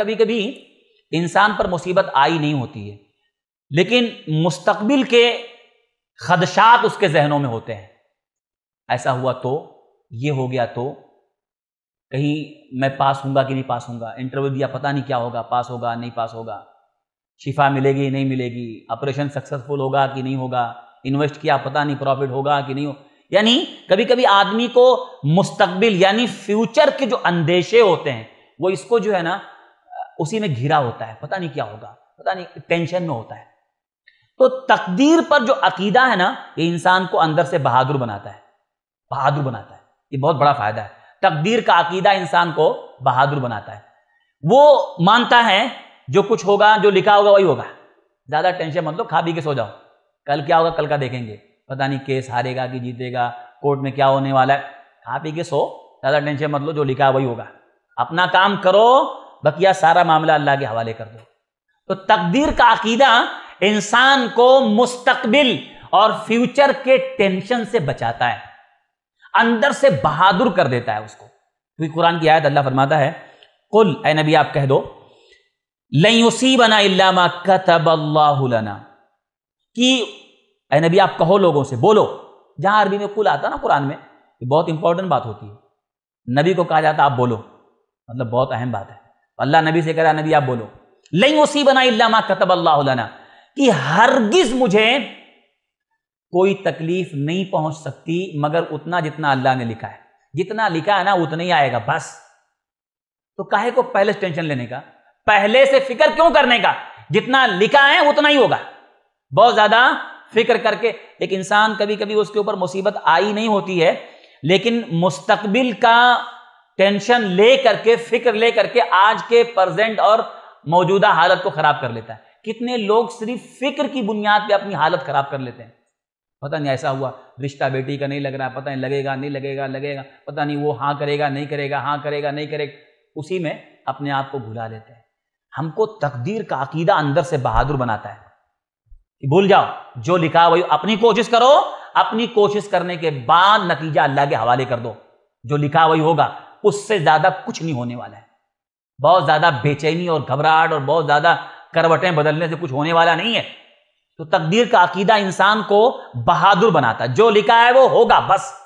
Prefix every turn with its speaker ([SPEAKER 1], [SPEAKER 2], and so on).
[SPEAKER 1] कभी कभी इंसान पर मुसीबत आई नहीं होती है लेकिन मुस्तकबिल के खदशात उसके जहनों में होते हैं ऐसा हुआ तो ये हो गया तो कहीं मैं पास हूंगा कि नहीं पास हूंगा इंटरव्यू दिया पता नहीं क्या होगा पास होगा नहीं पास होगा शिफा मिलेगी नहीं मिलेगी ऑपरेशन सक्सेसफुल होगा कि नहीं होगा इन्वेस्ट किया पता नहीं प्रॉफिट होगा कि नहीं हो यानी कभी कभी आदमी को मुस्तकबिल यानी फ्यूचर के जो अंदेशे होते हैं वो इसको जो है ना उसी में घिरा होता है पता नहीं क्या होगा पता नहीं टेंशन में होता है तो तकदीर पर जो अकीदा है ना ये इंसान को अंदर से बहादुर बनाता है बहादुर बनाता है ये बहुत बड़ा फायदा है तकदीर का अकीदा इंसान को बहादुर बनाता है वो मानता है जो कुछ होगा जो लिखा होगा वही होगा ज़्यादा टेंशन मत लो खा पी के सो जाओ कल क्या होगा कल का देखेंगे पता नहीं केस हारेगा कि जीतेगा कोर्ट में क्या होने वाला है खा पी के सो ज़्यादा टेंशन मत लो जो लिखा है वही होगा अपना काम करो बकिया सारा मामला अल्लाह के हवाले कर दो तो तकदीर का अकीदा इंसान को मुस्तकबिल और फ्यूचर के टेंशन से बचाता है अंदर से बहादुर कर देता है उसको क्योंकि कुरान की आयत अल्लाह फरमाता है कुल ए नबी आप कह दो लयूसी बना इलामा कतब अल्लाहना कि ए नबी आप कहो लोगों से बोलो जहां अरबी में कुल आता ना कुरान में ये बहुत इंपॉर्टेंट बात होती है नबी को कहा जाता आप बोलो मतलब बहुत अहम बात है तो अल्लाह नबी से कह रहा नबी आप बोलो लई उसी बना इलामा कतब अल्लाह कि हरगिज मुझे कोई तकलीफ नहीं पहुंच सकती मगर उतना जितना अल्लाह ने लिखा है जितना लिखा है ना उतना ही आएगा बस तो काहे को पहले टेंशन लेने का पहले से फिक्र क्यों करने का जितना लिखा है उतना ही होगा बहुत ज्यादा फिक्र करके एक इंसान कभी कभी उसके ऊपर मुसीबत आई नहीं होती है लेकिन मुस्तकबिल का टेंशन ले करके फिक्र ले करके आज के प्रेजेंट और मौजूदा हालत को खराब कर लेता है कितने लोग सिर्फ फिक्र की बुनियाद पे अपनी हालत खराब कर लेते हैं पता नहीं ऐसा हुआ रिश्ता बेटी का नहीं लग रहा पता नहीं लगेगा नहीं लगेगा लगेगा पता नहीं वो हाँ करेगा नहीं करेगा हाँ करेगा नहीं करेगा उसी में अपने आप को भुला लेते हैं हमको तकदीर का अकीदा अंदर से बहादुर बनाता है कि भूल जाओ जो लिखा वही अपनी कोशिश करो अपनी कोशिश करने के बाद नतीजा अल्लाह के हवाले कर दो जो लिखा वही होगा उससे ज़्यादा कुछ नहीं होने वाला है बहुत ज़्यादा बेचैनी और घबराहट और बहुत ज़्यादा करवटें बदलने से कुछ होने वाला नहीं है तो तकदीर का अकीदा इंसान को बहादुर बनाता जो लिखा है वो होगा बस